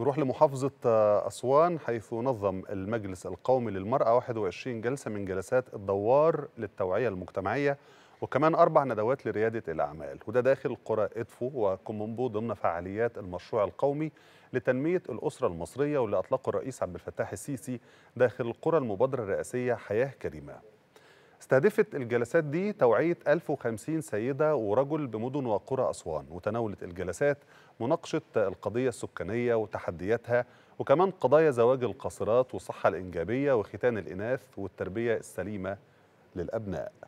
نروح لمحافظة آه، أسوان حيث نظم المجلس القومي للمرأة 21 جلسة من جلسات الدوار للتوعية المجتمعية وكمان أربع ندوات لريادة الأعمال وده داخل قرى إدفو وكومبو ضمن فعاليات المشروع القومي لتنمية الأسرة المصرية واللي أطلقه الرئيس عبد الفتاح السيسي داخل القرى المبادرة الرئاسية حياة كريمة استهدفت الجلسات دي توعية 1050 سيدة ورجل بمدن وقرى أسوان وتناولت الجلسات مناقشة القضية السكانية وتحدياتها وكمان قضايا زواج القاصرات والصحة الإنجابية وختان الإناث والتربية السليمة للأبناء